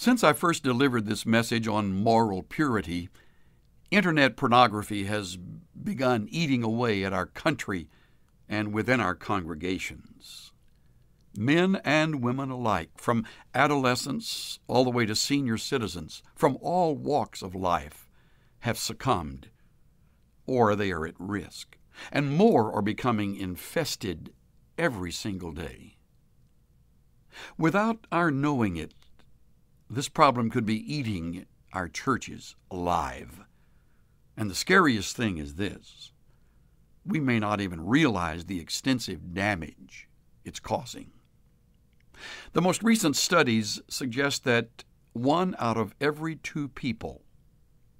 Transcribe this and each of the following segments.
Since I first delivered this message on moral purity, internet pornography has begun eating away at our country and within our congregations. Men and women alike, from adolescents all the way to senior citizens, from all walks of life, have succumbed or they are at risk, and more are becoming infested every single day. Without our knowing it, this problem could be eating our churches alive. And the scariest thing is this we may not even realize the extensive damage it's causing. The most recent studies suggest that one out of every two people,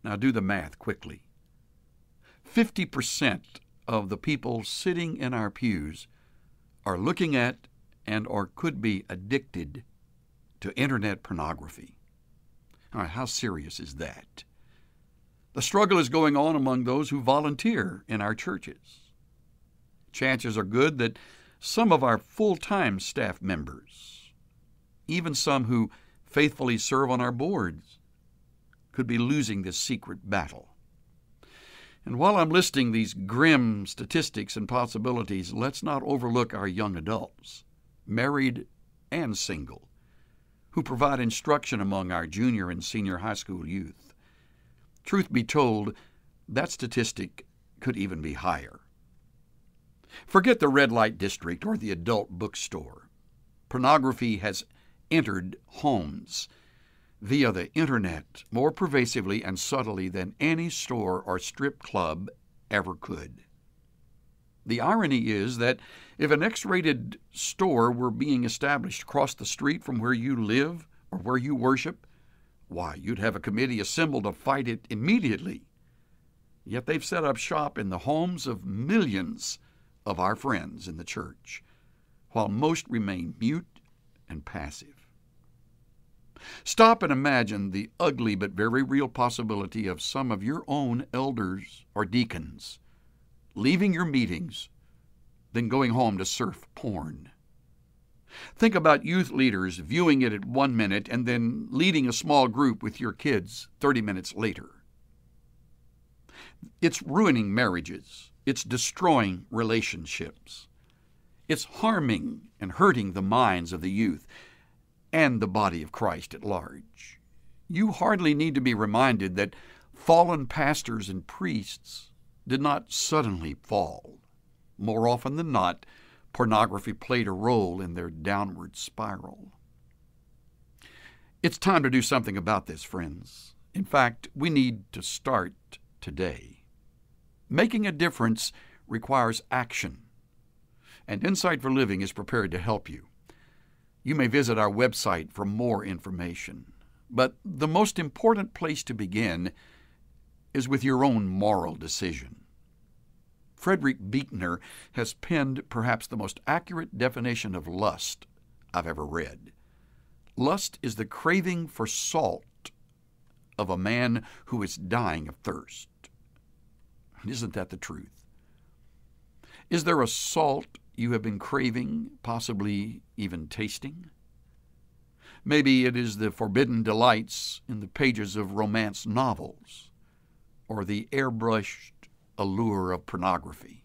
now do the math quickly, 50% of the people sitting in our pews are looking at and or could be addicted to internet pornography. All right, how serious is that? The struggle is going on among those who volunteer in our churches. Chances are good that some of our full time staff members, even some who faithfully serve on our boards, could be losing this secret battle. And while I'm listing these grim statistics and possibilities, let's not overlook our young adults, married and single who provide instruction among our junior and senior high school youth. Truth be told, that statistic could even be higher. Forget the red light district or the adult bookstore. Pornography has entered homes via the internet more pervasively and subtly than any store or strip club ever could. The irony is that if an X rated store were being established across the street from where you live or where you worship, why, you'd have a committee assembled to fight it immediately. Yet they've set up shop in the homes of millions of our friends in the church, while most remain mute and passive. Stop and imagine the ugly but very real possibility of some of your own elders or deacons leaving your meetings, than going home to surf porn. Think about youth leaders viewing it at one minute and then leading a small group with your kids 30 minutes later. It's ruining marriages. It's destroying relationships. It's harming and hurting the minds of the youth and the body of Christ at large. You hardly need to be reminded that fallen pastors and priests did not suddenly fall. More often than not, pornography played a role in their downward spiral. It's time to do something about this, friends. In fact, we need to start today. Making a difference requires action, and Insight for Living is prepared to help you. You may visit our website for more information. But the most important place to begin is with your own moral decision. Frederick Buechner has penned perhaps the most accurate definition of lust I've ever read. Lust is the craving for salt of a man who is dying of thirst. Isn't that the truth? Is there a salt you have been craving, possibly even tasting? Maybe it is the forbidden delights in the pages of romance novels or the airbrushed allure of pornography.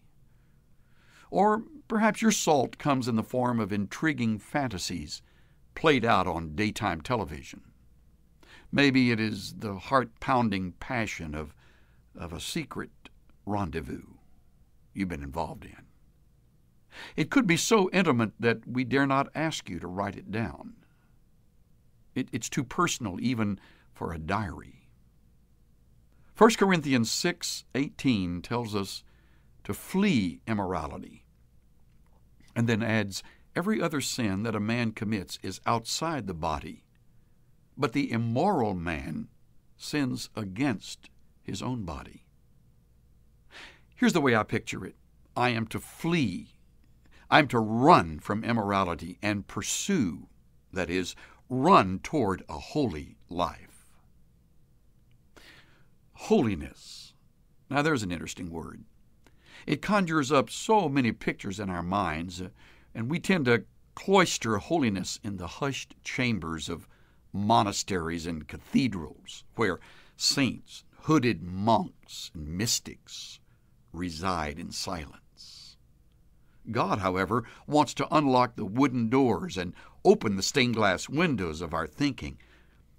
Or perhaps your salt comes in the form of intriguing fantasies played out on daytime television. Maybe it is the heart pounding passion of, of a secret rendezvous you've been involved in. It could be so intimate that we dare not ask you to write it down. It, it's too personal even for a diary. 1 Corinthians 6 18 tells us to flee immorality, and then adds, Every other sin that a man commits is outside the body, but the immoral man sins against his own body. Here's the way I picture it I am to flee, I am to run from immorality and pursue, that is, run toward a holy life holiness. Now, there's an interesting word. It conjures up so many pictures in our minds, and we tend to cloister holiness in the hushed chambers of monasteries and cathedrals, where saints, hooded monks, and mystics reside in silence. God, however, wants to unlock the wooden doors and open the stained glass windows of our thinking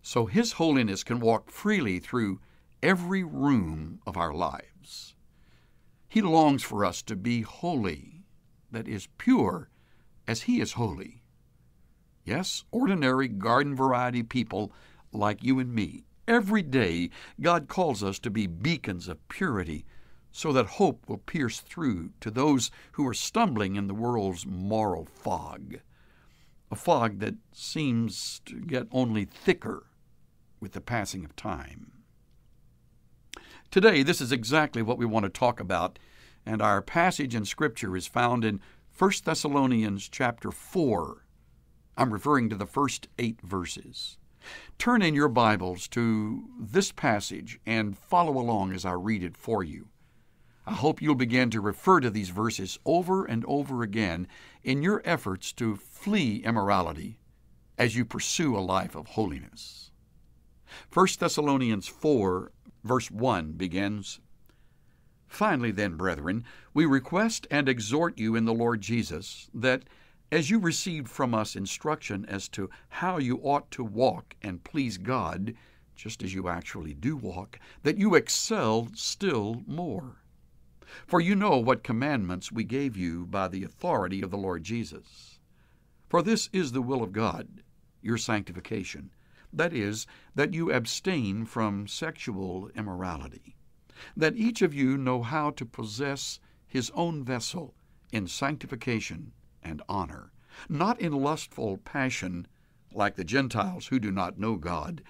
so His holiness can walk freely through every room of our lives. He longs for us to be holy, that is, pure as He is holy. Yes, ordinary garden variety people like you and me. Every day, God calls us to be beacons of purity so that hope will pierce through to those who are stumbling in the world's moral fog, a fog that seems to get only thicker with the passing of time. Today, this is exactly what we want to talk about, and our passage in Scripture is found in 1 Thessalonians chapter 4. I'm referring to the first eight verses. Turn in your Bibles to this passage and follow along as I read it for you. I hope you'll begin to refer to these verses over and over again in your efforts to flee immorality as you pursue a life of holiness. 1 Thessalonians 4 Verse 1 begins Finally, then, brethren, we request and exhort you in the Lord Jesus that, as you received from us instruction as to how you ought to walk and please God, just as you actually do walk, that you excel still more. For you know what commandments we gave you by the authority of the Lord Jesus. For this is the will of God, your sanctification, that is, that you abstain from sexual immorality, that each of you know how to possess his own vessel in sanctification and honor, not in lustful passion like the Gentiles who do not know God,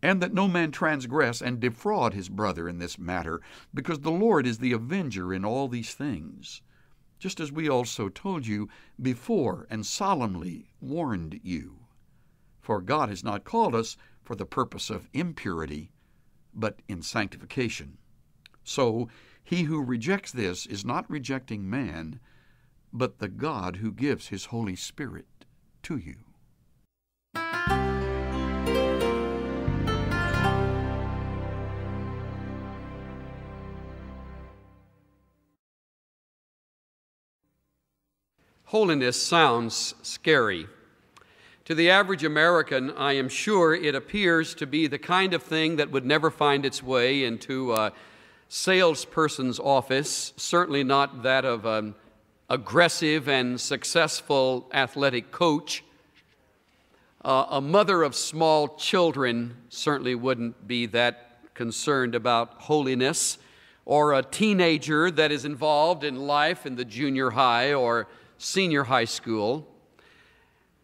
and that no man transgress and defraud his brother in this matter, because the Lord is the avenger in all these things, just as we also told you before and solemnly warned you. For God has not called us for the purpose of impurity, but in sanctification. So, he who rejects this is not rejecting man, but the God who gives his Holy Spirit to you. Holiness sounds scary. To the average American, I am sure it appears to be the kind of thing that would never find its way into a salesperson's office, certainly not that of an aggressive and successful athletic coach. Uh, a mother of small children certainly wouldn't be that concerned about holiness, or a teenager that is involved in life in the junior high or senior high school.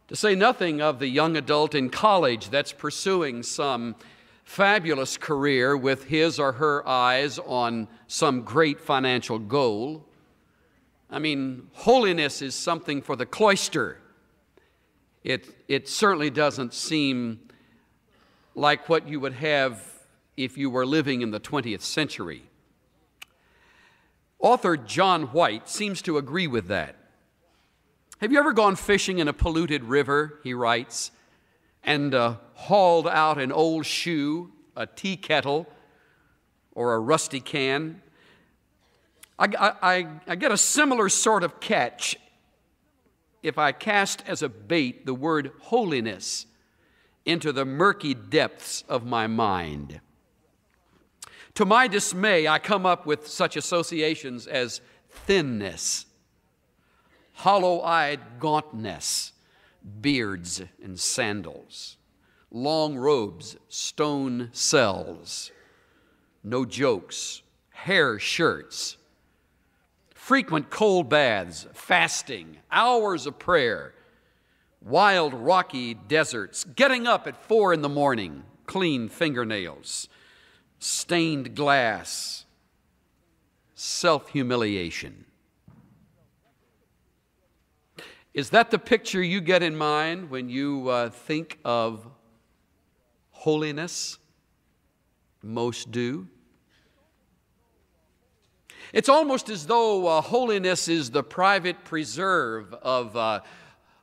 To say nothing of the young adult in college that's pursuing some fabulous career with his or her eyes on some great financial goal. I mean, holiness is something for the cloister. It, it certainly doesn't seem like what you would have if you were living in the 20th century. Author John White seems to agree with that. Have you ever gone fishing in a polluted river, he writes, and uh, hauled out an old shoe, a tea kettle, or a rusty can? I, I, I get a similar sort of catch if I cast as a bait the word holiness into the murky depths of my mind. To my dismay, I come up with such associations as thinness hollow eyed gauntness, beards and sandals, long robes, stone cells, no jokes, hair shirts, frequent cold baths, fasting, hours of prayer, wild rocky deserts, getting up at four in the morning, clean fingernails, stained glass, self humiliation. Is that the picture you get in mind when you uh, think of holiness? Most do. It's almost as though uh, holiness is the private preserve of, uh,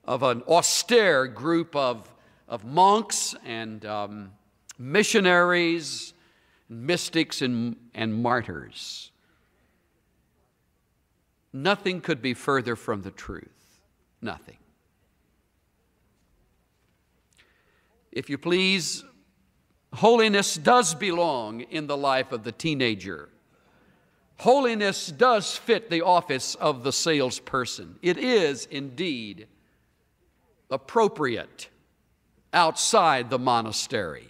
of an austere group of, of monks and um, missionaries, mystics, and, and martyrs. Nothing could be further from the truth nothing. If you please, holiness does belong in the life of the teenager. Holiness does fit the office of the salesperson. It is indeed appropriate outside the monastery.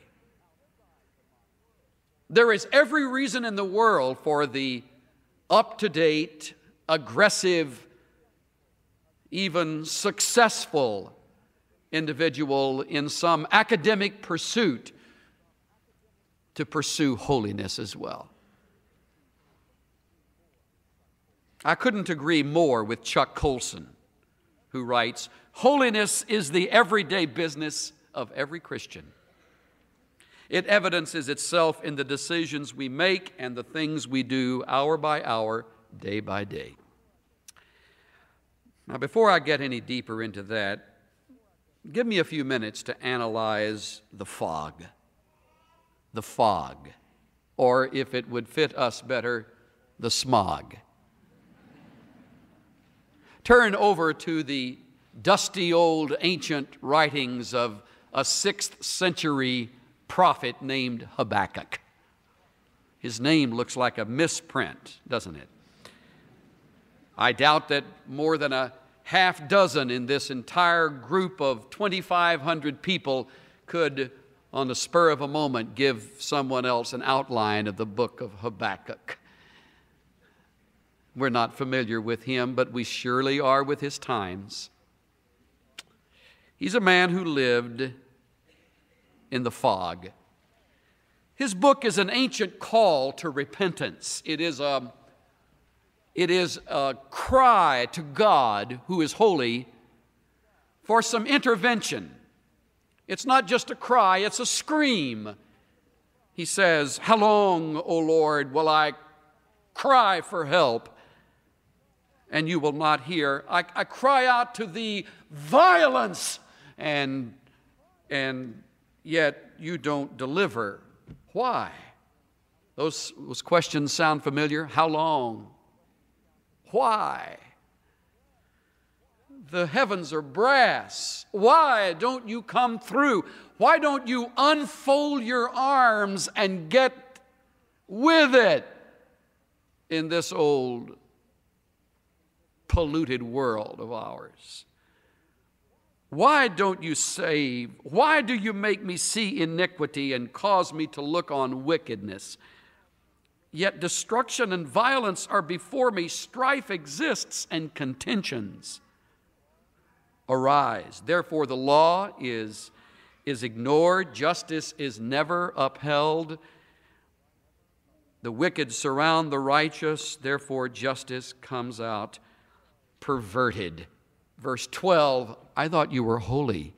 There is every reason in the world for the up to date, aggressive, even successful individual in some academic pursuit to pursue holiness as well. I couldn't agree more with Chuck Colson, who writes Holiness is the everyday business of every Christian. It evidences itself in the decisions we make and the things we do hour by hour, day by day. Now, before I get any deeper into that, give me a few minutes to analyze the fog. The fog. Or if it would fit us better, the smog. Turn over to the dusty old ancient writings of a sixth century prophet named Habakkuk. His name looks like a misprint, doesn't it? I doubt that more than a half dozen in this entire group of 2,500 people could, on the spur of a moment, give someone else an outline of the book of Habakkuk. We're not familiar with him, but we surely are with his times. He's a man who lived in the fog. His book is an ancient call to repentance. It is a it is a cry to God who is holy for some intervention. It's not just a cry, it's a scream. He says, How long, O Lord, will I cry for help and you will not hear? I, I cry out to thee, violence, and, and yet you don't deliver. Why? Those, those questions sound familiar. How long? Why? The heavens are brass. Why don't you come through? Why don't you unfold your arms and get with it in this old polluted world of ours? Why don't you save? Why do you make me see iniquity and cause me to look on wickedness? Yet destruction and violence are before me, strife exists and contentions arise. Therefore, the law is, is ignored, justice is never upheld. The wicked surround the righteous, therefore, justice comes out perverted. Verse 12 I thought you were holy.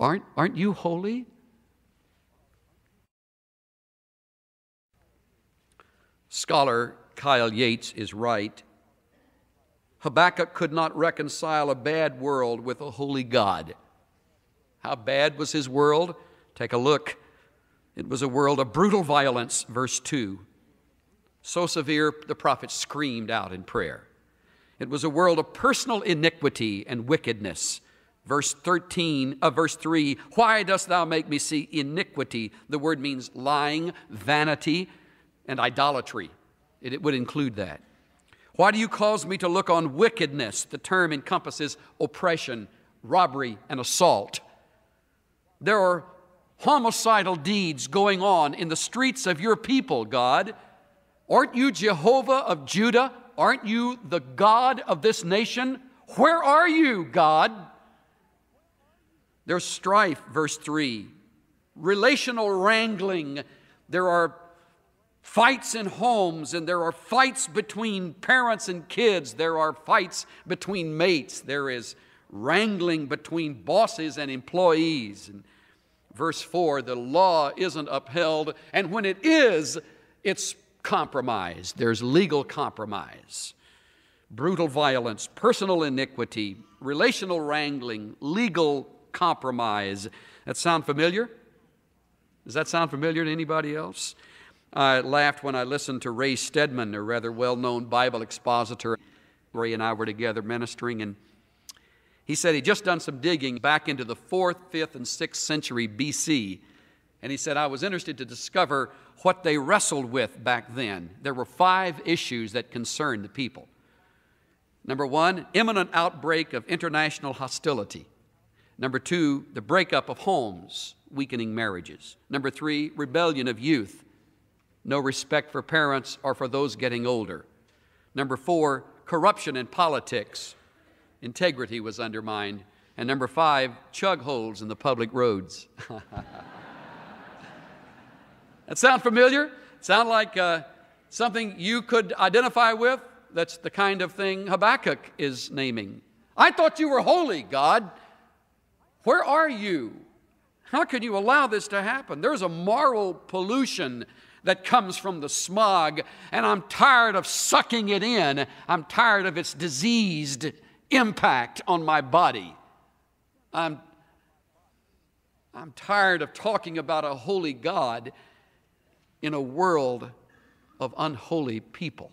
Aren't, aren't you holy? Scholar Kyle Yates is right. Habakkuk could not reconcile a bad world with a holy God. How bad was his world? Take a look. It was a world of brutal violence, verse 2. So severe, the prophet screamed out in prayer. It was a world of personal iniquity and wickedness. Verse 13, uh, verse 3, why dost thou make me see iniquity? The word means lying, vanity, and idolatry. It would include that. Why do you cause me to look on wickedness? The term encompasses oppression, robbery, and assault. There are homicidal deeds going on in the streets of your people, God. Aren't you Jehovah of Judah? Aren't you the God of this nation? Where are you, God? There's strife, verse 3, relational wrangling. There are fights in homes, and there are fights between parents and kids, there are fights between mates, there is wrangling between bosses and employees. And verse 4 the law isn't upheld, and when it is, it's compromised. There's legal compromise, brutal violence, personal iniquity, relational wrangling, legal compromise. That sound familiar? Does that sound familiar to anybody else? I laughed when I listened to Ray Stedman, a rather well known Bible expositor. Ray and I were together ministering, and he said he'd just done some digging back into the fourth, fifth, and sixth century BC. And he said, I was interested to discover what they wrestled with back then. There were five issues that concerned the people. Number one, imminent outbreak of international hostility. Number two, the breakup of homes, weakening marriages. Number three, rebellion of youth no respect for parents or for those getting older. Number four, corruption in politics. Integrity was undermined. And number five, chug holes in the public roads. that sound familiar? Sound like uh, something you could identify with? That's the kind of thing Habakkuk is naming. I thought you were holy, God. Where are you? How can you allow this to happen? There's a moral pollution that comes from the smog, and I'm tired of sucking it in. I'm tired of its diseased impact on my body. I'm, I'm tired of talking about a holy God in a world of unholy people.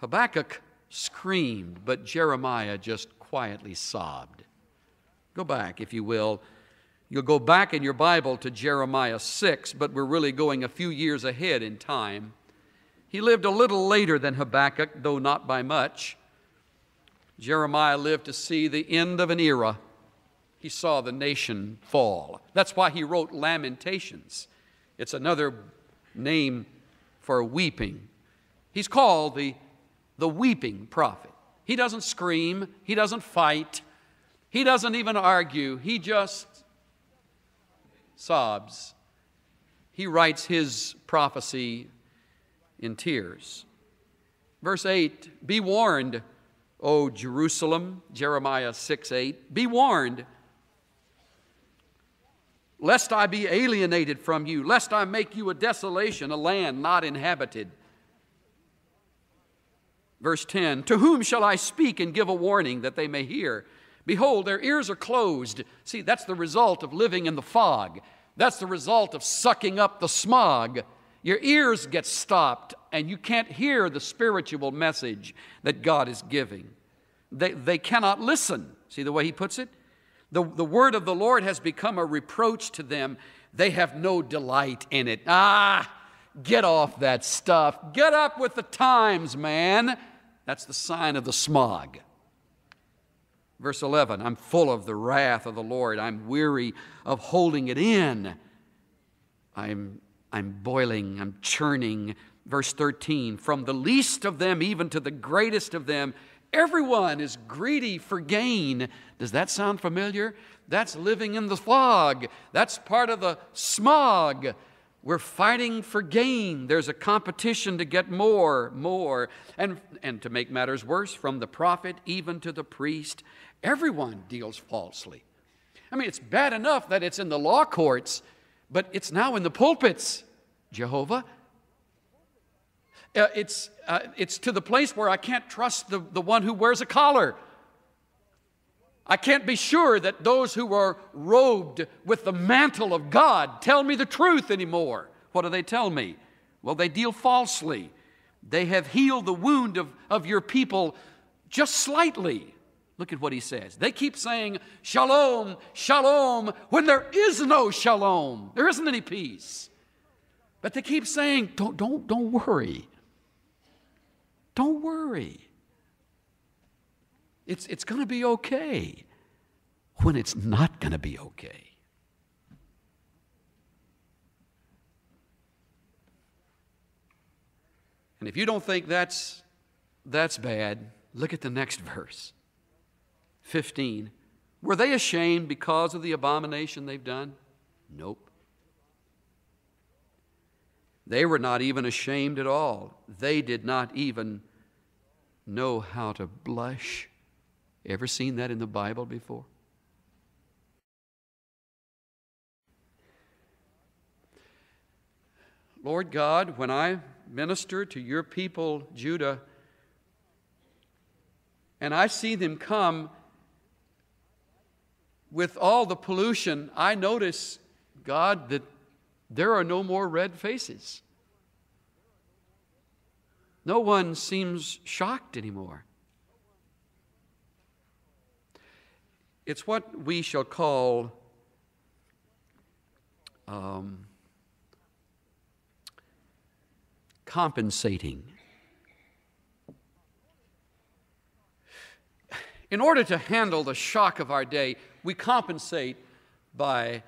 Habakkuk screamed, but Jeremiah just quietly sobbed. Go back, if you will, You'll go back in your Bible to Jeremiah 6, but we're really going a few years ahead in time. He lived a little later than Habakkuk, though not by much. Jeremiah lived to see the end of an era. He saw the nation fall. That's why he wrote Lamentations. It's another name for weeping. He's called the, the weeping prophet. He doesn't scream, he doesn't fight, he doesn't even argue. He just sobs, he writes his prophecy in tears. Verse 8 Be warned, O Jerusalem, Jeremiah 6 8. Be warned, lest I be alienated from you, lest I make you a desolation, a land not inhabited. Verse 10 To whom shall I speak and give a warning that they may hear? Behold, their ears are closed. See, that's the result of living in the fog. That's the result of sucking up the smog. Your ears get stopped, and you can't hear the spiritual message that God is giving. They, they cannot listen. See the way he puts it? The, the word of the Lord has become a reproach to them. They have no delight in it. Ah, get off that stuff. Get up with the times, man. That's the sign of the smog. Verse 11 I'm full of the wrath of the Lord. I'm weary of holding it in. I'm, I'm boiling, I'm churning. Verse 13 From the least of them even to the greatest of them, everyone is greedy for gain. Does that sound familiar? That's living in the fog, that's part of the smog. We're fighting for gain. There's a competition to get more, more. And, and to make matters worse, from the prophet even to the priest, Everyone deals falsely. I mean, it's bad enough that it's in the law courts, but it's now in the pulpits, Jehovah. Uh, it's, uh, it's to the place where I can't trust the, the one who wears a collar. I can't be sure that those who are robed with the mantle of God tell me the truth anymore. What do they tell me? Well, they deal falsely. They have healed the wound of, of your people just slightly. Look at what he says. They keep saying, Shalom, Shalom, when there is no Shalom. There isn't any peace. But they keep saying, Don't, don't, don't worry. Don't worry. It's, it's going to be okay when it's not going to be okay. And if you don't think that's, that's bad, look at the next verse. 15. Were they ashamed because of the abomination they've done? Nope. They were not even ashamed at all. They did not even know how to blush. Ever seen that in the Bible before? Lord God, when I minister to your people, Judah, and I see them come with all the pollution, I notice, God, that there are no more red faces. No one seems shocked anymore. It's what we shall call um, compensating. In order to handle the shock of our day, we compensate by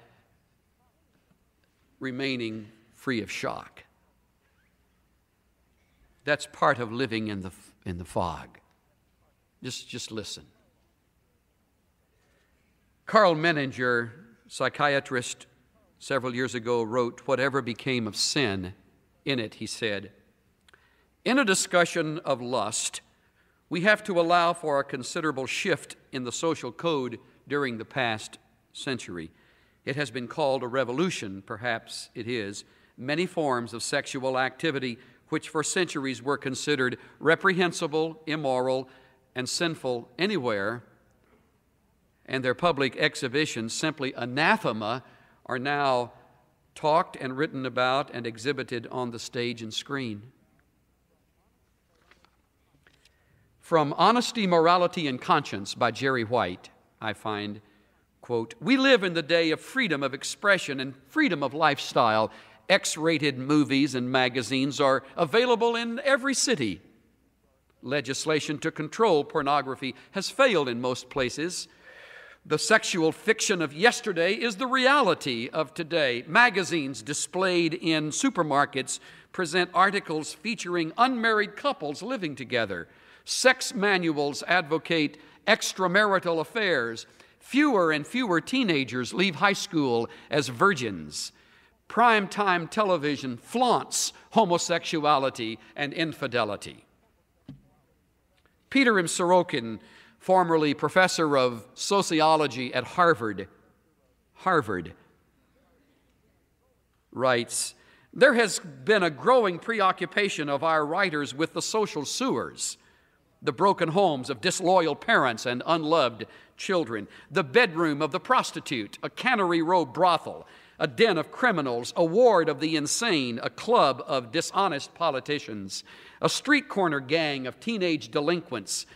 remaining free of shock. That's part of living in the, in the fog. Just, just listen. Carl Menninger, psychiatrist, several years ago wrote, Whatever became of sin, in it, he said, In a discussion of lust, we have to allow for a considerable shift in the social code during the past century. It has been called a revolution, perhaps it is. Many forms of sexual activity, which for centuries were considered reprehensible, immoral, and sinful anywhere, and their public exhibitions simply anathema, are now talked and written about and exhibited on the stage and screen. From Honesty, Morality, and Conscience by Jerry White. I find, quote, We live in the day of freedom of expression and freedom of lifestyle. X rated movies and magazines are available in every city. Legislation to control pornography has failed in most places. The sexual fiction of yesterday is the reality of today. Magazines displayed in supermarkets present articles featuring unmarried couples living together. Sex manuals advocate extramarital affairs. Fewer and fewer teenagers leave high school as virgins. Primetime television flaunts homosexuality and infidelity. Peter M. Sorokin, formerly professor of sociology at Harvard, Harvard, writes, there has been a growing preoccupation of our writers with the social sewers the broken homes of disloyal parents and unloved children, the bedroom of the prostitute, a cannery row brothel, a den of criminals, a ward of the insane, a club of dishonest politicians, a street corner gang of teenage delinquents,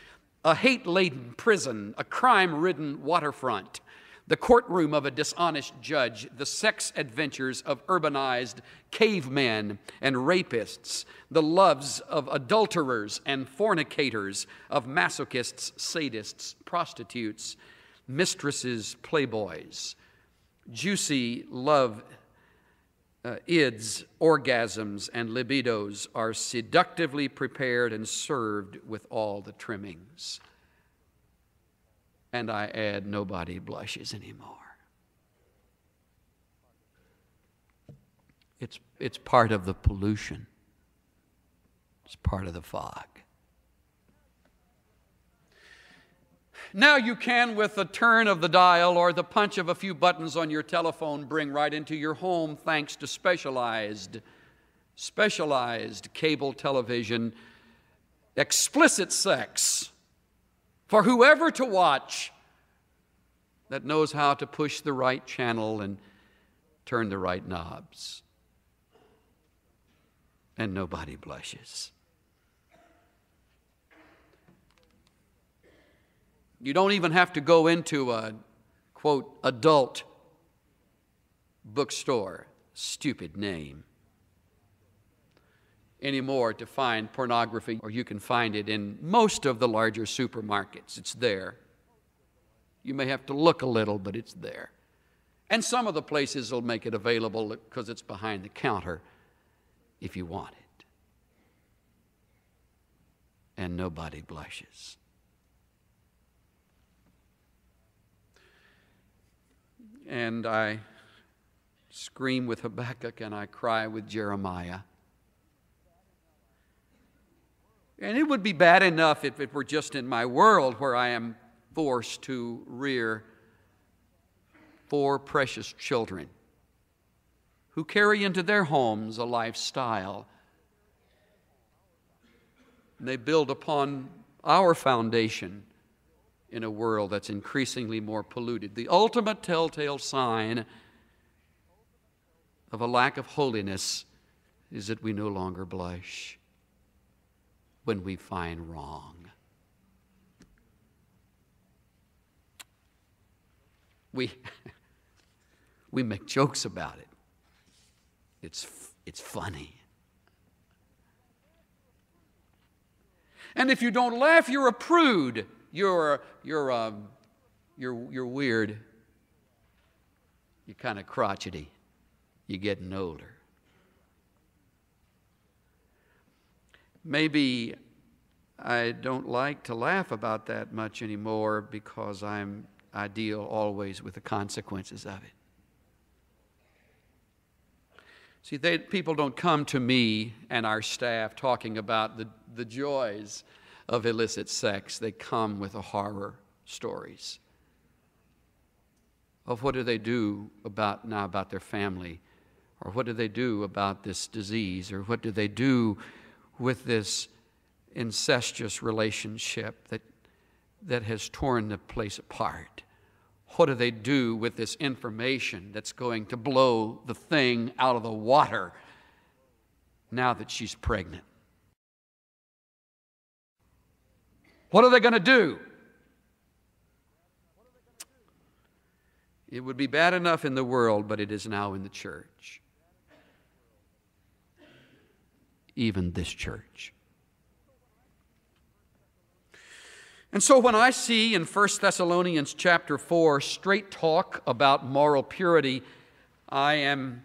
a hate laden prison, a crime ridden waterfront, the courtroom of a dishonest judge, the sex adventures of urbanized cavemen and rapists, the loves of adulterers and fornicators, of masochists, sadists, prostitutes, mistresses, playboys, juicy love uh, ids, orgasms, and libidos are seductively prepared and served with all the trimmings. And I add, nobody blushes anymore. It's, it's part of the pollution, it's part of the fog. Now you can, with the turn of the dial or the punch of a few buttons on your telephone, bring right into your home thanks to specialized, specialized cable television, explicit sex for whoever to watch that knows how to push the right channel and turn the right knobs. And nobody blushes. You don't even have to go into a quote adult bookstore, stupid name anymore to find pornography, or you can find it in most of the larger supermarkets. It's there. You may have to look a little, but it's there. And some of the places will make it available because it's behind the counter if you want it. And nobody blushes. And I scream with Habakkuk and I cry with Jeremiah. And it would be bad enough if it were just in my world where I am forced to rear four precious children who carry into their homes a lifestyle. And they build upon our foundation in a world that's increasingly more polluted. The ultimate telltale sign of a lack of holiness is that we no longer blush when we find wrong. We, we make jokes about it. It's, it's funny. And if you don't laugh, you're a prude. You're, you're, uh, you're, you're weird. You're kind of crotchety. You're getting older. Maybe I don't like to laugh about that much anymore because I'm, I deal always with the consequences of it. See, they, people don't come to me and our staff talking about the, the joys of illicit sex. They come with the horror stories of what do they do about now about their family or what do they do about this disease or what do they do with this incestuous relationship that, that has torn the place apart? What do they do with this information that's going to blow the thing out of the water now that she's pregnant? What are they going to do? It would be bad enough in the world, but it is now in the church. even this church. And so when I see in 1 Thessalonians chapter 4 straight talk about moral purity, I am,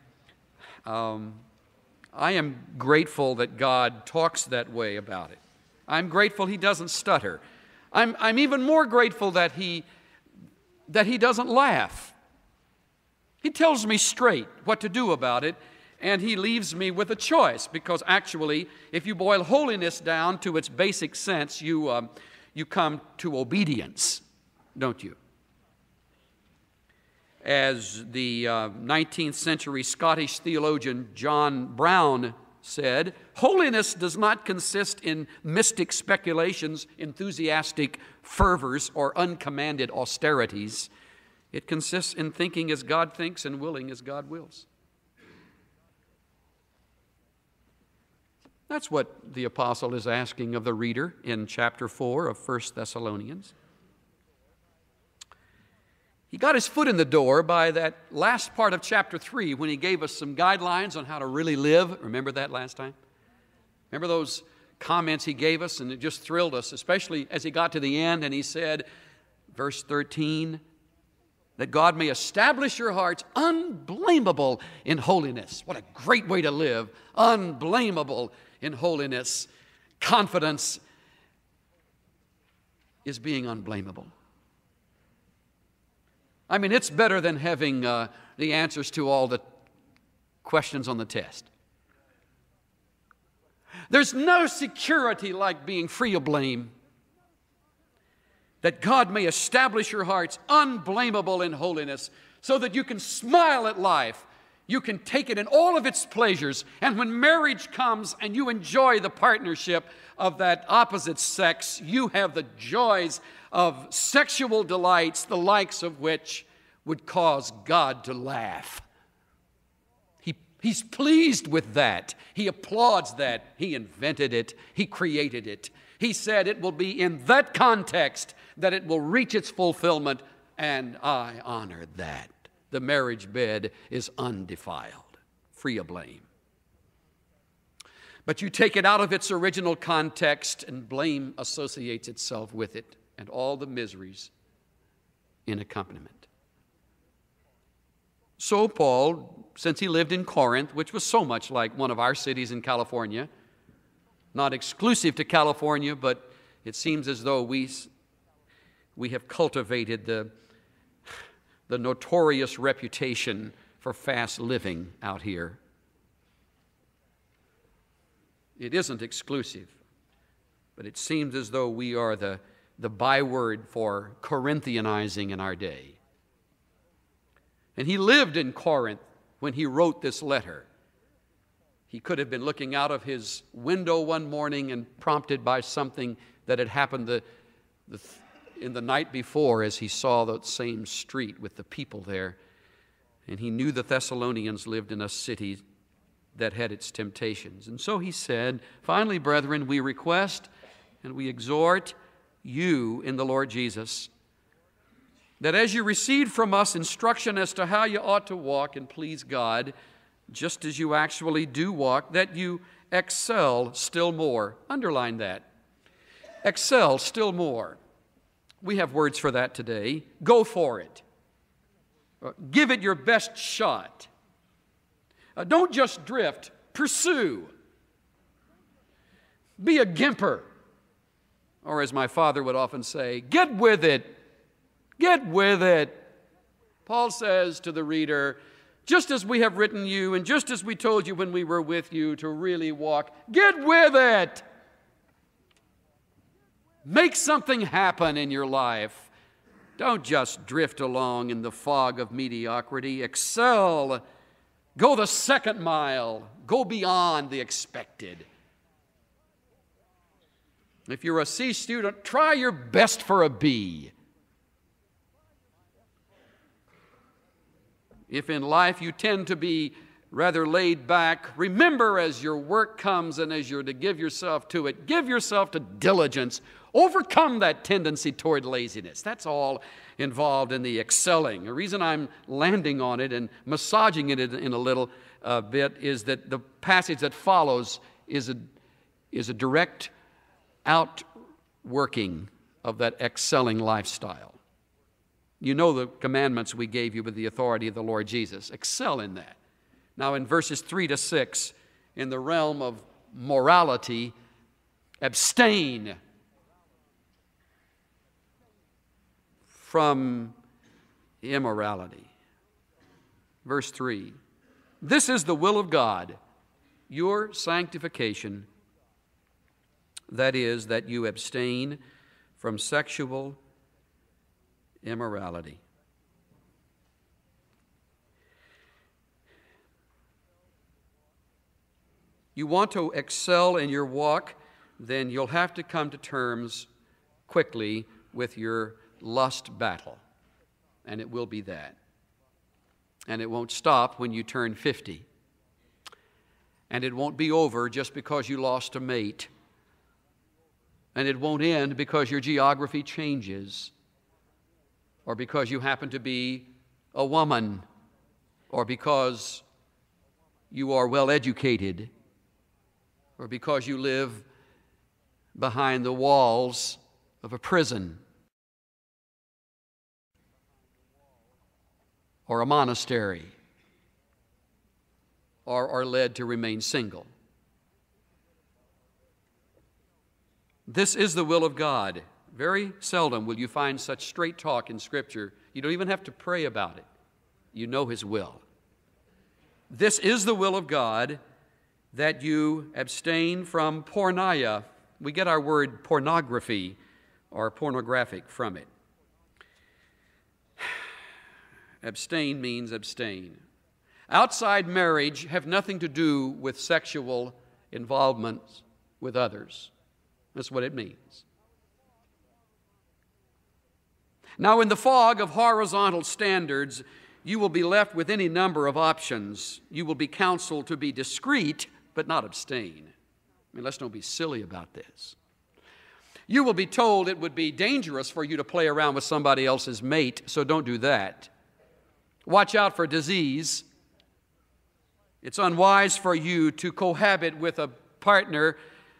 um, I am grateful that God talks that way about it. I'm grateful he doesn't stutter. I'm, I'm even more grateful that he, that he doesn't laugh. He tells me straight what to do about it, and he leaves me with a choice because actually, if you boil holiness down to its basic sense, you, um, you come to obedience, don't you? As the uh, 19th century Scottish theologian John Brown said, holiness does not consist in mystic speculations, enthusiastic fervors, or uncommanded austerities. It consists in thinking as God thinks and willing as God wills. That's what the apostle is asking of the reader in chapter 4 of 1 Thessalonians. He got his foot in the door by that last part of chapter 3 when he gave us some guidelines on how to really live. Remember that last time? Remember those comments he gave us, and it just thrilled us, especially as he got to the end and he said, verse 13, that God may establish your hearts unblameable in holiness. What a great way to live! Unblameable in holiness, confidence is being unblameable. I mean, it's better than having uh, the answers to all the questions on the test. There's no security like being free of blame. That God may establish your hearts unblameable in holiness so that you can smile at life you can take it in all of its pleasures. And when marriage comes and you enjoy the partnership of that opposite sex, you have the joys of sexual delights, the likes of which would cause God to laugh. He, he's pleased with that. He applauds that. He invented it, He created it. He said it will be in that context that it will reach its fulfillment, and I honor that the marriage bed is undefiled, free of blame. But you take it out of its original context, and blame associates itself with it and all the miseries in accompaniment. So, Paul, since he lived in Corinth, which was so much like one of our cities in California, not exclusive to California, but it seems as though we, we have cultivated the the notorious reputation for fast living out here. It isn't exclusive, but it seems as though we are the, the byword for Corinthianizing in our day. And he lived in Corinth when he wrote this letter. He could have been looking out of his window one morning and prompted by something that had happened the, the in the night before as he saw that same street with the people there. And he knew the Thessalonians lived in a city that had its temptations. And so he said, Finally, brethren, we request and we exhort you in the Lord Jesus that as you receive from us instruction as to how you ought to walk and please God, just as you actually do walk, that you excel still more. Underline that. Excel still more we have words for that today. Go for it. Uh, give it your best shot. Uh, don't just drift, pursue. Be a gimper. Or, as my father would often say, get with it. Get with it. Paul says to the reader, just as we have written you, and just as we told you when we were with you to really walk, get with it. Make something happen in your life. Don't just drift along in the fog of mediocrity. Excel. Go the second mile. Go beyond the expected. If you're a C student, try your best for a B. If in life you tend to be rather laid back, remember as your work comes and as you're to give yourself to it, give yourself to diligence Overcome that tendency toward laziness. That's all involved in the excelling. The reason I'm landing on it and massaging it in a little uh, bit is that the passage that follows is a, is a direct outworking of that excelling lifestyle. You know the commandments we gave you with the authority of the Lord Jesus. Excel in that. Now, in verses 3 to 6, in the realm of morality, abstain from immorality. Verse 3 This is the will of God, your sanctification, that is, that you abstain from sexual immorality. You want to excel in your walk, then you'll have to come to terms quickly with your lust battle. And it will be that. And it won't stop when you turn 50. And it won't be over just because you lost a mate. And it won't end because your geography changes or because you happen to be a woman or because you are well educated or because you live behind the walls of a prison or a monastery or are led to remain single. This is the will of God. Very seldom will you find such straight talk in Scripture. You don't even have to pray about it, you know His will. This is the will of God that you abstain from pornia. We get our word pornography or pornographic from it. Abstain means abstain. Outside marriage have nothing to do with sexual involvement with others. That's what it means. Now, in the fog of horizontal standards, you will be left with any number of options. You will be counseled to be discreet, but not abstain. I mean, let's not be silly about this. You will be told it would be dangerous for you to play around with somebody else's mate, so don't do that. Watch out for disease. It's unwise for you to cohabit with a partner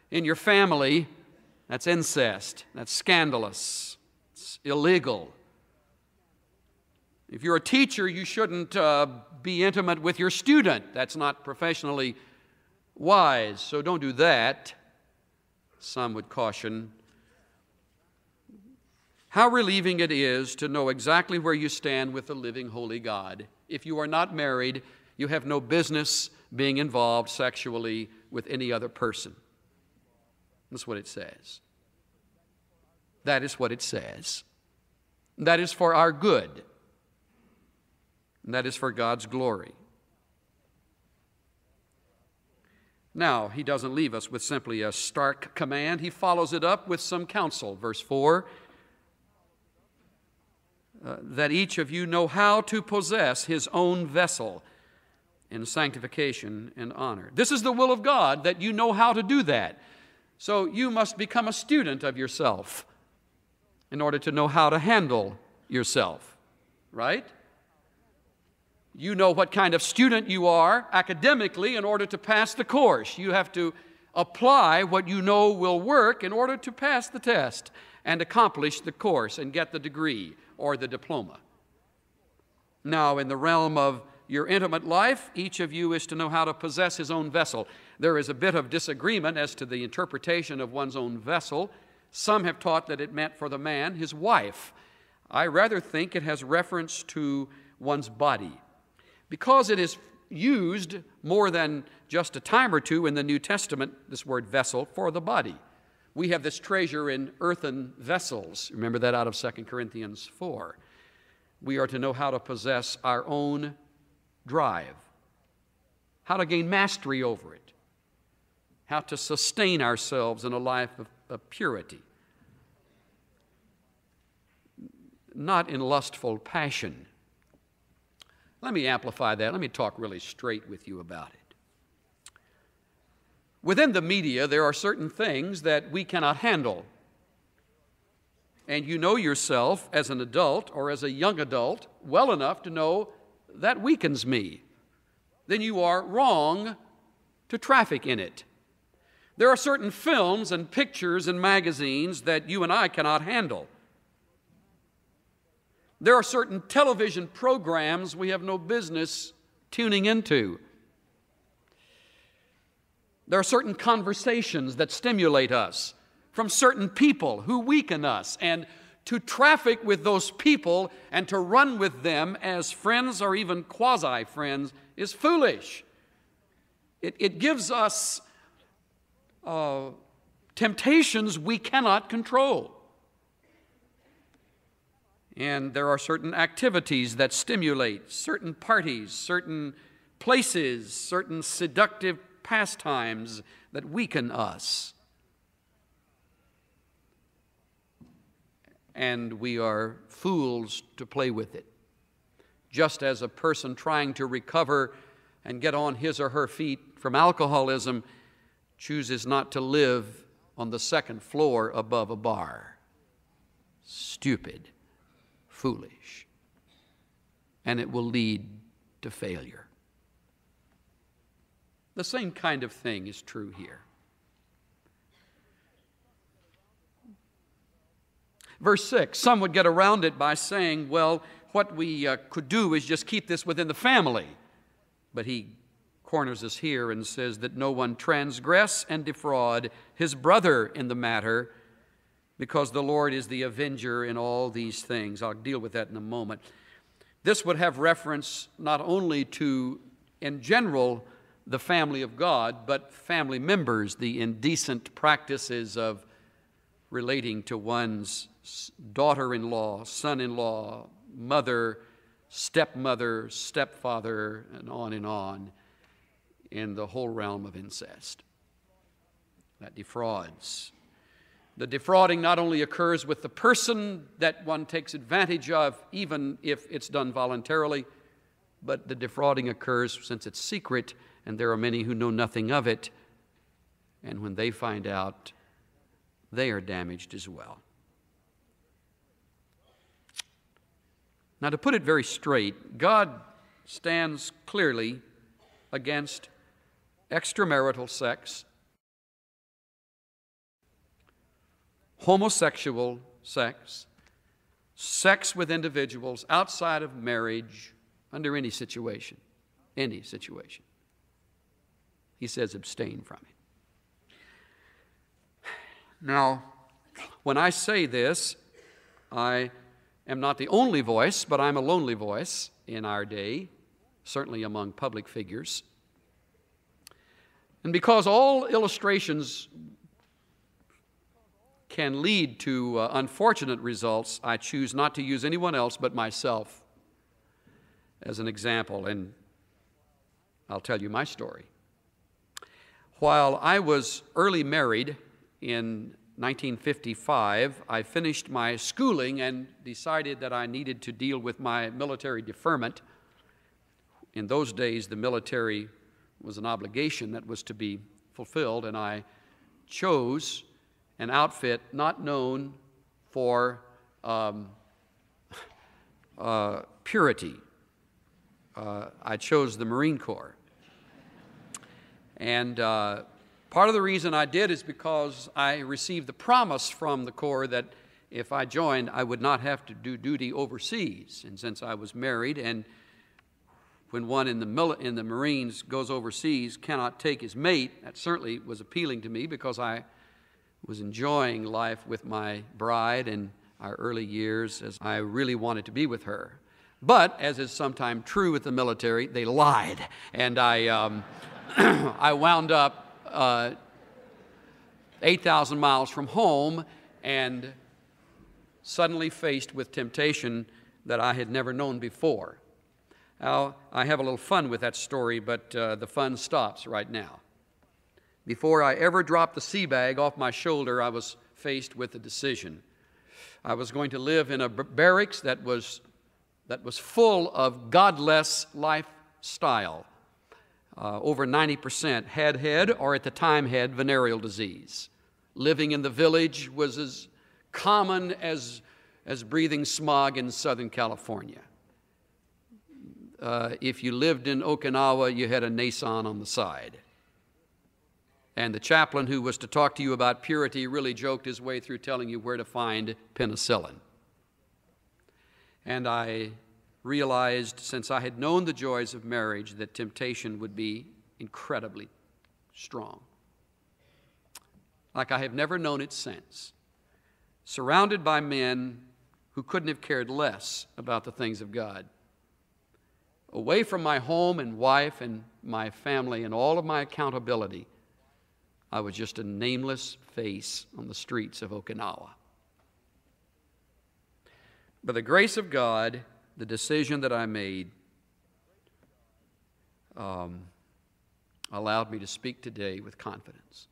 in your family. That's incest. That's scandalous. It's illegal. If you're a teacher, you shouldn't uh, be intimate with your student. That's not professionally wise, so don't do that. Some would caution. How relieving it is to know exactly where you stand with the living holy God. If you are not married, you have no business being involved sexually with any other person. That's what it says. That is what it says. That is for our good. And that is for God's glory. Now, he doesn't leave us with simply a stark command. He follows it up with some counsel. Verse 4 uh, that each of you know how to possess his own vessel in sanctification and honor. This is the will of God that you know how to do that. So you must become a student of yourself in order to know how to handle yourself, right? You know what kind of student you are academically in order to pass the course. You have to apply what you know will work in order to pass the test and accomplish the course and get the degree or the diploma. Now, in the realm of your intimate life, each of you is to know how to possess his own vessel. There is a bit of disagreement as to the interpretation of one's own vessel. Some have taught that it meant for the man his wife. I rather think it has reference to one's body. Because it is used more than just a time or two in the New Testament, this word vessel, for the body we have this treasure in earthen vessels. Remember that out of 2 Corinthians 4. We are to know how to possess our own drive, how to gain mastery over it, how to sustain ourselves in a life of, of purity, not in lustful passion. Let me amplify that. Let me talk really straight with you about it. Within the media, there are certain things that we cannot handle. And you know yourself as an adult or as a young adult well enough to know that weakens me. Then you are wrong to traffic in it. There are certain films and pictures and magazines that you and I cannot handle. There are certain television programs we have no business tuning into. There are certain conversations that stimulate us from certain people who weaken us, and to traffic with those people and to run with them as friends or even quasi friends is foolish. It, it gives us uh, temptations we cannot control. And there are certain activities that stimulate certain parties, certain places, certain seductive pastimes that weaken us. And we are fools to play with it. Just as a person trying to recover and get on his or her feet from alcoholism chooses not to live on the second floor above a bar. Stupid, foolish, and it will lead to failure. The same kind of thing is true here. Verse 6 Some would get around it by saying, well, what we uh, could do is just keep this within the family. But he corners us here and says that no one transgress and defraud his brother in the matter because the Lord is the avenger in all these things. I'll deal with that in a moment. This would have reference not only to, in general, the family of God, but family members, the indecent practices of relating to one's daughter in law, son in law, mother, stepmother, stepfather, and on and on in the whole realm of incest. That defrauds. The defrauding not only occurs with the person that one takes advantage of, even if it's done voluntarily, but the defrauding occurs since it's secret and there are many who know nothing of it. And when they find out, they are damaged as well. Now, to put it very straight, God stands clearly against extramarital sex, homosexual sex, sex with individuals outside of marriage, under any situation, any situation. He says, abstain from it. Now, when I say this, I am not the only voice, but I'm a lonely voice in our day, certainly among public figures. And because all illustrations can lead to uh, unfortunate results, I choose not to use anyone else but myself as an example. And I'll tell you my story. While I was early married in 1955, I finished my schooling and decided that I needed to deal with my military deferment. In those days, the military was an obligation that was to be fulfilled, and I chose an outfit not known for um, uh, purity. Uh, I chose the Marine Corps. And uh, part of the reason I did is because I received the promise from the Corps that if I joined, I would not have to do duty overseas. And since I was married, and when one in the, mil- in the Marines goes overseas cannot take his mate, that certainly was appealing to me because I was enjoying life with my bride in our early years as I really wanted to be with her. But, as is sometimes true with the military, they lied. And I. Um, I wound up uh, 8,000 miles from home and suddenly faced with temptation that I had never known before. Now, I have a little fun with that story, but uh, the fun stops right now. Before I ever dropped the sea bag off my shoulder, I was faced with a decision. I was going to live in a barracks that was, that was full of godless lifestyle uh, over 90% had had or at the time had venereal disease. Living in the village was as common as, as breathing smog in Southern California. Uh, if you lived in Okinawa, you had a nason on the side. And the chaplain who was to talk to you about purity really joked his way through telling you where to find penicillin. And I realized, since I had known the joys of marriage, that temptation would be incredibly strong. Like I have never known it since. Surrounded by men who couldn't have cared less about the things of God. Away from my home and wife and my family and all of my accountability, I was just a nameless face on the streets of Okinawa. By the grace of God, the decision that I made um, allowed me to speak today with confidence.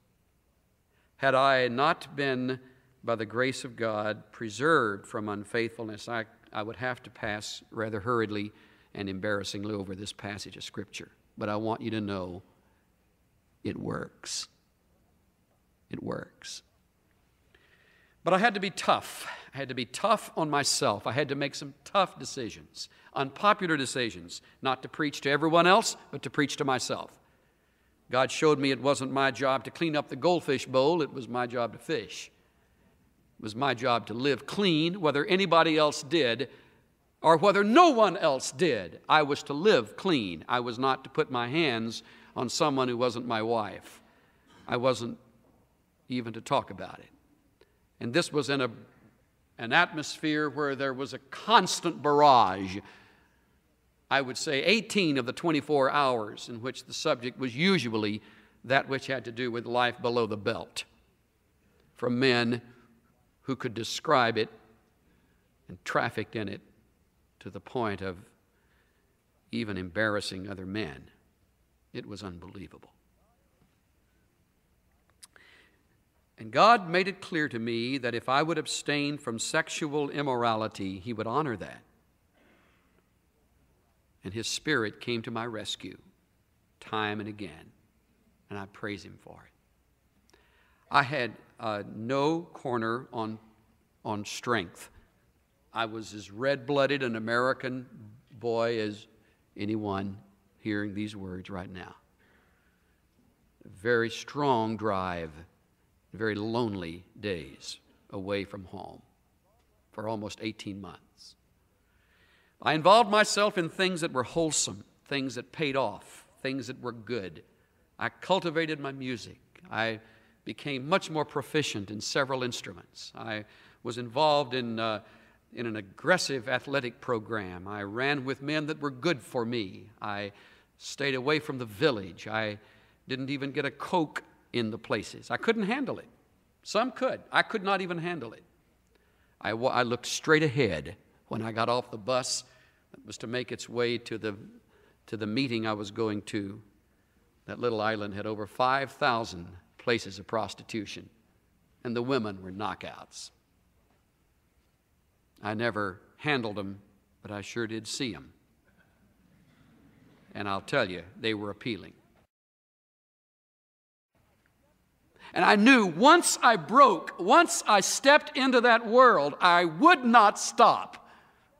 Had I not been, by the grace of God, preserved from unfaithfulness, I, I would have to pass rather hurriedly and embarrassingly over this passage of Scripture. But I want you to know it works. It works. But I had to be tough. I had to be tough on myself. I had to make some tough decisions, unpopular decisions, not to preach to everyone else, but to preach to myself. God showed me it wasn't my job to clean up the goldfish bowl, it was my job to fish. It was my job to live clean, whether anybody else did or whether no one else did. I was to live clean. I was not to put my hands on someone who wasn't my wife. I wasn't even to talk about it. And this was in a an atmosphere where there was a constant barrage. I would say 18 of the 24 hours in which the subject was usually that which had to do with life below the belt from men who could describe it and trafficked in it to the point of even embarrassing other men. It was unbelievable. And God made it clear to me that if I would abstain from sexual immorality, He would honor that. And His Spirit came to my rescue time and again, and I praise Him for it. I had uh, no corner on, on strength. I was as red blooded an American boy as anyone hearing these words right now. Very strong drive very lonely days away from home for almost 18 months. I involved myself in things that were wholesome, things that paid off, things that were good. I cultivated my music. I became much more proficient in several instruments. I was involved in, uh, in an aggressive athletic program. I ran with men that were good for me. I stayed away from the village. I didn't even get a Coke in the places. I couldn't handle it. Some could. I could not even handle it. I, looked straight ahead when I got off the bus that was to make its way to the, to the meeting I was going to. That little island had over 5,000 places of prostitution, and the women were knockouts. I never handled them, but I sure did see them. And I'll tell you, they were appealing. And I knew once I broke, once I stepped into that world, I would not stop.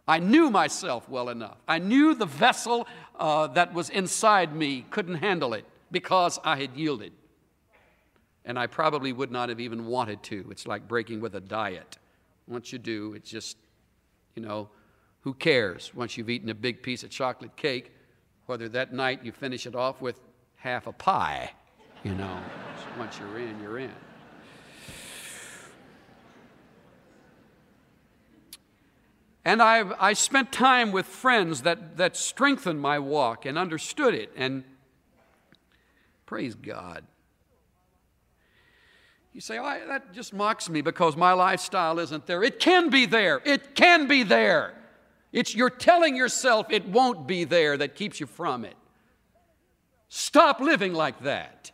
I knew myself well enough. I knew the vessel uh, that was inside me couldn't handle it because I had yielded. And I probably would not have even wanted to. It's like breaking with a diet. Once you do, it's just, you know, who cares once you've eaten a big piece of chocolate cake, whether that night you finish it off with half a pie, you know. Once you're in, you're in. And I, I spent time with friends that, that strengthened my walk and understood it. And praise God. You say, oh, that just mocks me because my lifestyle isn't there. It can be there. It can be there. It's you're telling yourself it won't be there that keeps you from it. Stop living like that.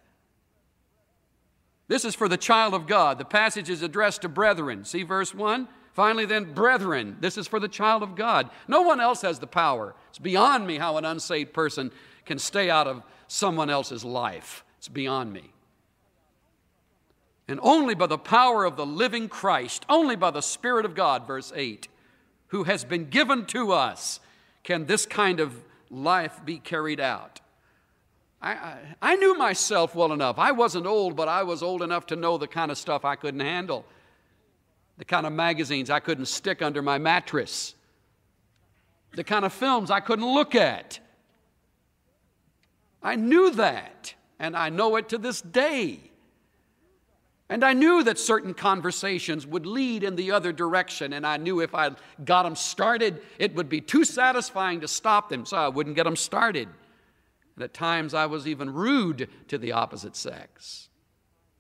This is for the child of God. The passage is addressed to brethren. See verse 1? Finally, then, brethren, this is for the child of God. No one else has the power. It's beyond me how an unsaved person can stay out of someone else's life. It's beyond me. And only by the power of the living Christ, only by the Spirit of God, verse 8, who has been given to us, can this kind of life be carried out. I, I, knew myself well enough. I wasn't old, but I was old enough to know the kind of stuff I couldn't handle, the kind of magazines I couldn't stick under my mattress, the kind of films I couldn't look at. I knew that, and I know it to this day. And I knew that certain conversations would lead in the other direction, and I knew if I got them started, it would be too satisfying to stop them, so I wouldn't get them started. And at times I was even rude to the opposite sex.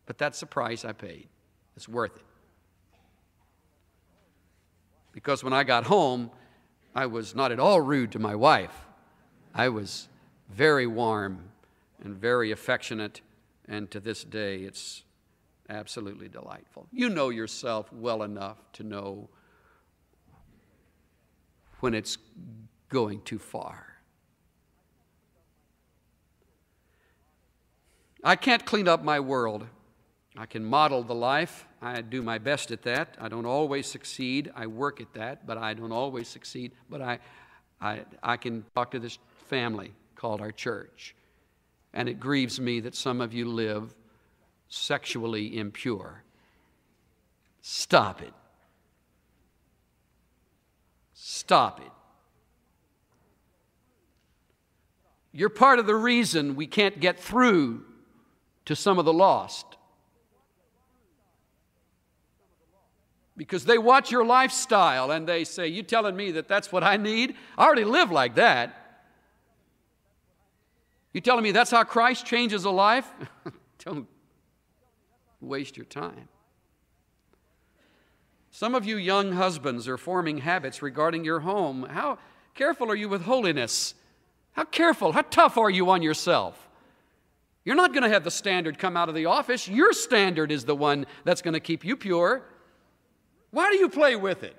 But that's the price I paid. It's worth it. Because when I got home, I was not at all rude to my wife. I was very warm and very affectionate, and to this day it's absolutely delightful. You know yourself well enough to know when it's going too far. I can't clean up my world. I can model the life. I do my best at that. I don't always succeed. I work at that, but I don't always succeed. But I, I, I can talk to this family called our church. And it grieves me that some of you live sexually impure. Stop it. Stop it. You're part of the reason we can't get through to some of the lost. Because they watch your lifestyle and they say, You telling me that that's what I need? I already live like that. You telling me that's how Christ changes a life? Don't waste your time. Some of you young husbands are forming habits regarding your home. How careful are you with holiness? How careful, how tough are you on yourself? You're not going to have the standard come out of the office. Your standard is the one that's going to keep you pure. Why do you play with it?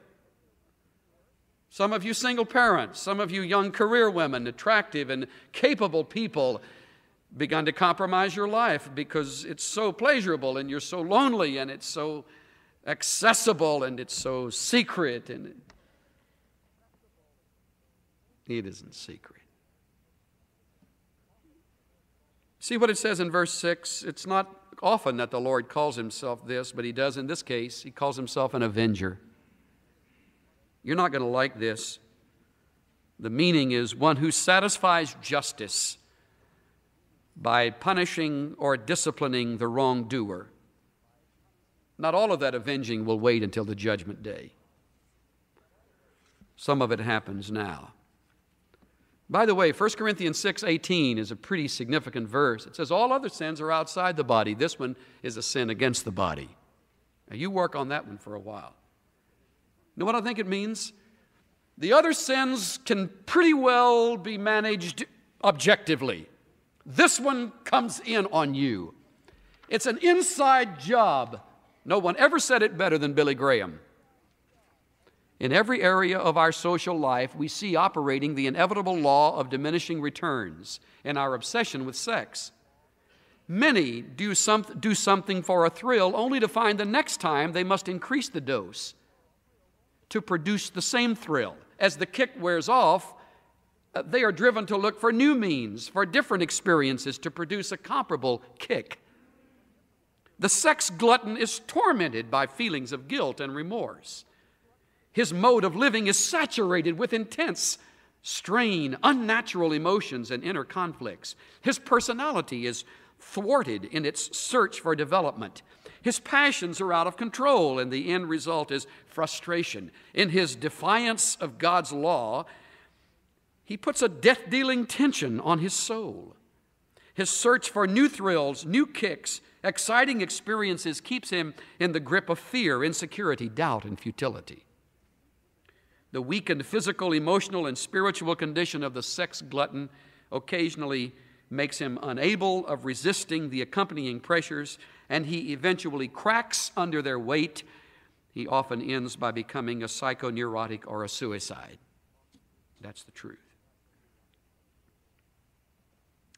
Some of you single parents, some of you young career women, attractive and capable people, begun to compromise your life because it's so pleasurable and you're so lonely and it's so accessible and it's so secret and it isn't secret. See what it says in verse 6? It's not often that the Lord calls himself this, but he does in this case. He calls himself an avenger. You're not going to like this. The meaning is one who satisfies justice by punishing or disciplining the wrongdoer. Not all of that avenging will wait until the judgment day. Some of it happens now. By the way, 1 Corinthians 6:18 is a pretty significant verse. It says all other sins are outside the body. This one is a sin against the body. Now you work on that one for a while. You know what I think it means? The other sins can pretty well be managed objectively. This one comes in on you. It's an inside job. No one ever said it better than Billy Graham. In every area of our social life, we see operating the inevitable law of diminishing returns and our obsession with sex. Many do, some, do something for a thrill only to find the next time they must increase the dose to produce the same thrill. As the kick wears off, uh, they are driven to look for new means, for different experiences to produce a comparable kick. The sex glutton is tormented by feelings of guilt and remorse. His mode of living is saturated with intense strain, unnatural emotions, and inner conflicts. His personality is thwarted in its search for development. His passions are out of control, and the end result is frustration. In his defiance of God's law, he puts a death dealing tension on his soul. His search for new thrills, new kicks, exciting experiences keeps him in the grip of fear, insecurity, doubt, and futility the weakened physical, emotional, and spiritual condition of the sex glutton occasionally makes him unable of resisting the accompanying pressures, and he eventually cracks under their weight. He often ends by becoming a psychoneurotic or a suicide. That's the truth.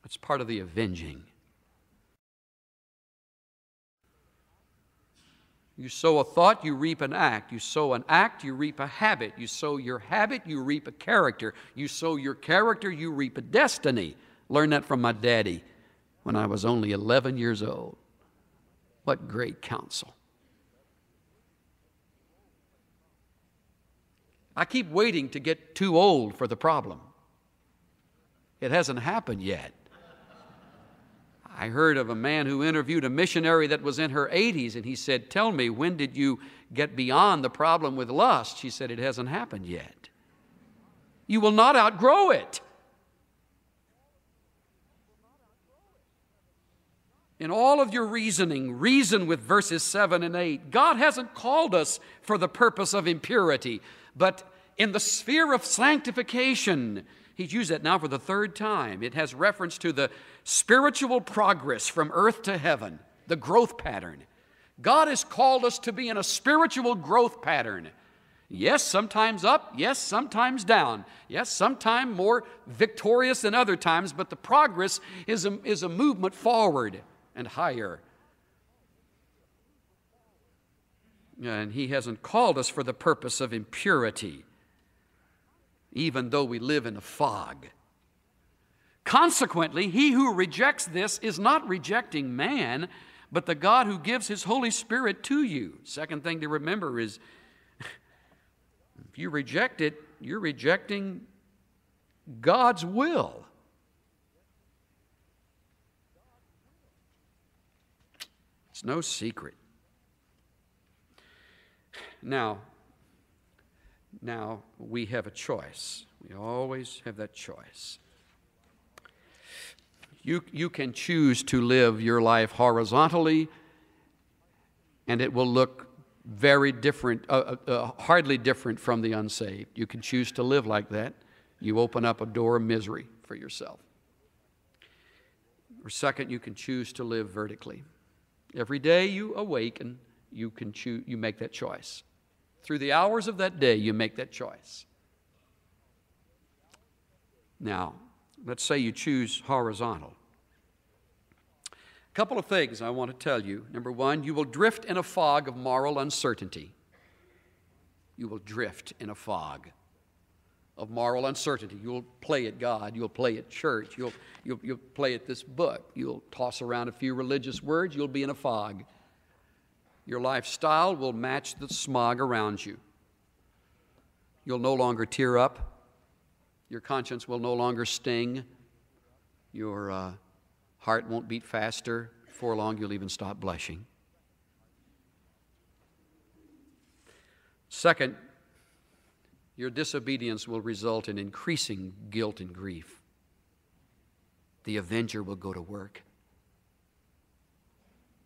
It's part of the avenging. You sow a thought, you reap an act. You sow an act, you reap a habit. You sow your habit, you reap a character. You sow your character, you reap a destiny. Learned that from my daddy when I was only 11 years old. What great counsel. I keep waiting to get too old for the problem. It hasn't happened yet. I heard of a man who interviewed a missionary that was in her 80s, and he said, Tell me, when did you get beyond the problem with lust? She said, It hasn't happened yet. You will not outgrow it. In all of your reasoning, reason with verses 7 and 8. God hasn't called us for the purpose of impurity, but in the sphere of sanctification, He's used that now for the third time. It has reference to the spiritual progress from earth to heaven, the growth pattern. God has called us to be in a spiritual growth pattern. Yes, sometimes up, yes, sometimes down, yes, sometimes more victorious than other times, but the progress is a, is a movement forward and higher. And He hasn't called us for the purpose of impurity even though we live in a fog. Consequently, he who rejects this is not rejecting man, but the God who gives his Holy Spirit to you. Second thing to remember is if you reject it, you're rejecting God's will. It's no secret. Now, now we have a choice. We always have that choice. You, you can choose to live your life horizontally, and it will look very different, uh, uh, uh, hardly different from the unsaved. You can choose to live like that. You open up a door of misery for yourself. Or, second, you can choose to live vertically. Every day you awaken, you, can choose, you make that choice. Through the hours of that day, you make that choice. Now, let's say you choose horizontal. A couple of things I want to tell you. Number one, you will drift in a fog of moral uncertainty. You will drift in a fog of moral uncertainty. You'll play at God, you'll play at church, you'll, you'll, you'll play at this book, you'll toss around a few religious words, you'll be in a fog. Your lifestyle will match the smog around you. You'll no longer tear up. Your conscience will no longer sting. Your uh, heart won't beat faster. Before long, you'll even stop blushing. Second, your disobedience will result in increasing guilt and grief. The avenger will go to work.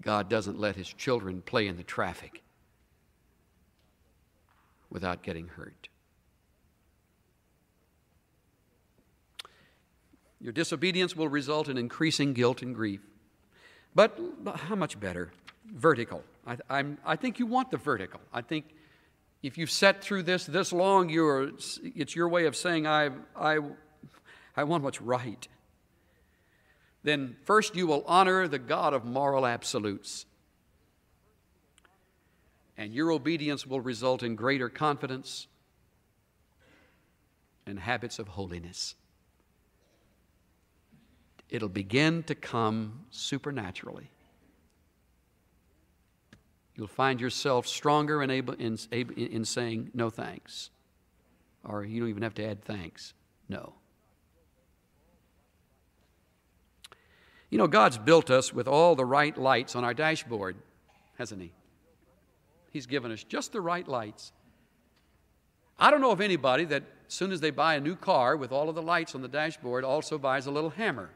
God doesn't let his children play in the traffic without getting hurt. Your disobedience will result in increasing guilt and grief. But how much better? Vertical. I, I'm, I think you want the vertical. I think if you've sat through this this long, you're, it's your way of saying, I, I, I want what's right then first you will honor the God of moral absolutes. And your obedience will result in greater confidence and habits of holiness. It'll begin to come supernaturally. You'll find yourself stronger and able in, in saying no thanks. Or you don't even have to add thanks. No. You know, God's built us with all the right lights on our dashboard, hasn't He? He's given us just the right lights. I don't know of anybody that, as soon as they buy a new car with all of the lights on the dashboard, also buys a little hammer.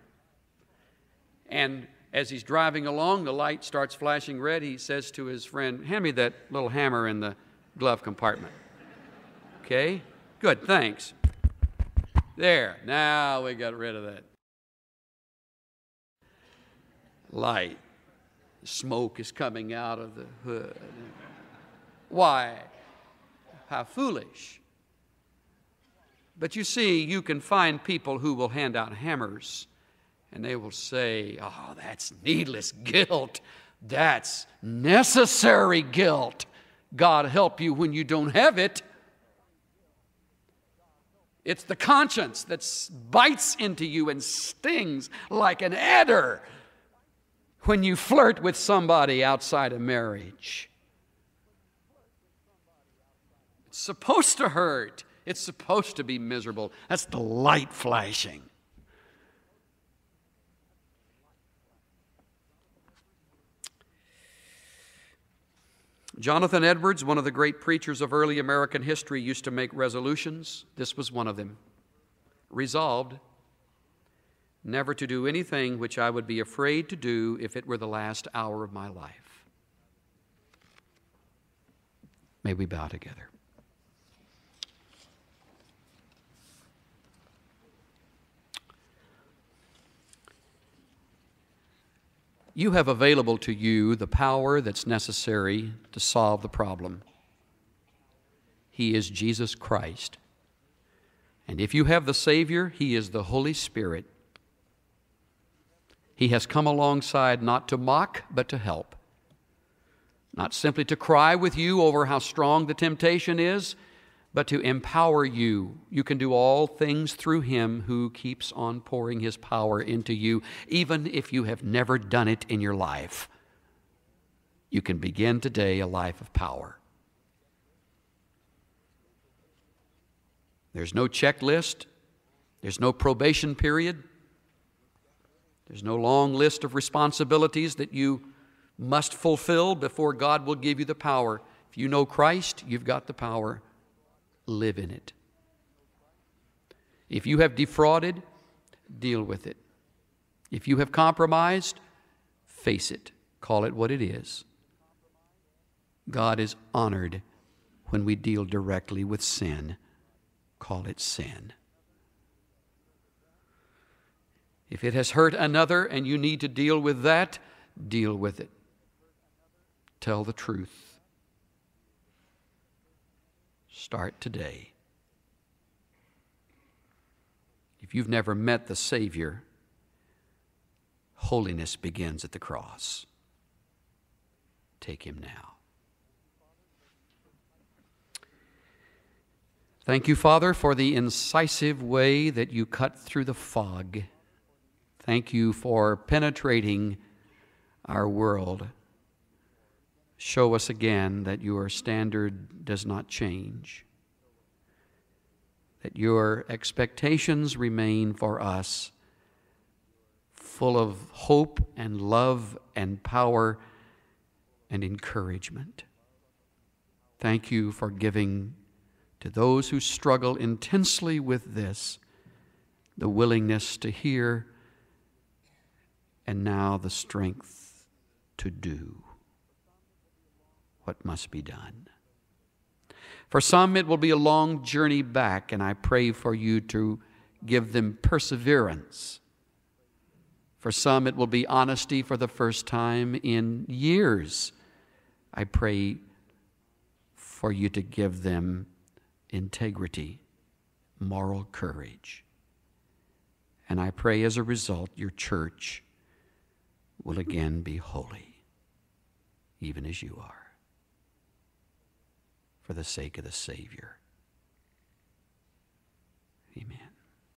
And as he's driving along, the light starts flashing red. He says to his friend, Hand me that little hammer in the glove compartment. okay? Good, thanks. There, now we got rid of that light. Smoke is coming out of the hood. Why? How foolish. But you see, you can find people who will hand out hammers and they will say, Oh, that's needless guilt. That's necessary guilt. God help you when you don't have it. It's the conscience that bites into you and stings like an adder when you flirt with somebody outside of marriage. It's supposed to hurt. It's supposed to be miserable. That's the light flashing. Jonathan Edwards, one of the great preachers of early American history, used to make resolutions. This was one of them. Resolved never to do anything which I would be afraid to do if it were the last hour of my life. May we bow together. You have available to you the power that's necessary to solve the problem. He is Jesus Christ. And if you have the Savior, He is the Holy Spirit he has come alongside not to mock, but to help. Not simply to cry with you over how strong the temptation is, but to empower you. You can do all things through Him who keeps on pouring His power into you, even if you have never done it in your life. You can begin today a life of power. There's no checklist, there's no probation period. There's no long list of responsibilities that you must fulfill before God will give you the power. If you know Christ, you've got the power. Live in it. If you have defrauded, deal with it. If you have compromised, face it. Call it what it is. God is honored when we deal directly with sin. Call it sin. If it has hurt another and you need to deal with that, deal with it. Tell the truth. Start today. If you've never met the Savior, holiness begins at the cross. Take him now. Thank you, Father, for the incisive way that you cut through the fog. Thank you for penetrating our world. Show us again that your standard does not change, that your expectations remain for us full of hope and love and power and encouragement. Thank you for giving to those who struggle intensely with this the willingness to hear and now the strength to do what must be done. For some, it will be a long journey back, and I pray for you to give them perseverance. For some, it will be honesty for the first time in years. I pray for you to give them integrity, moral courage. And I pray as a result, your church will again be holy, even as you are, for the sake of the Savior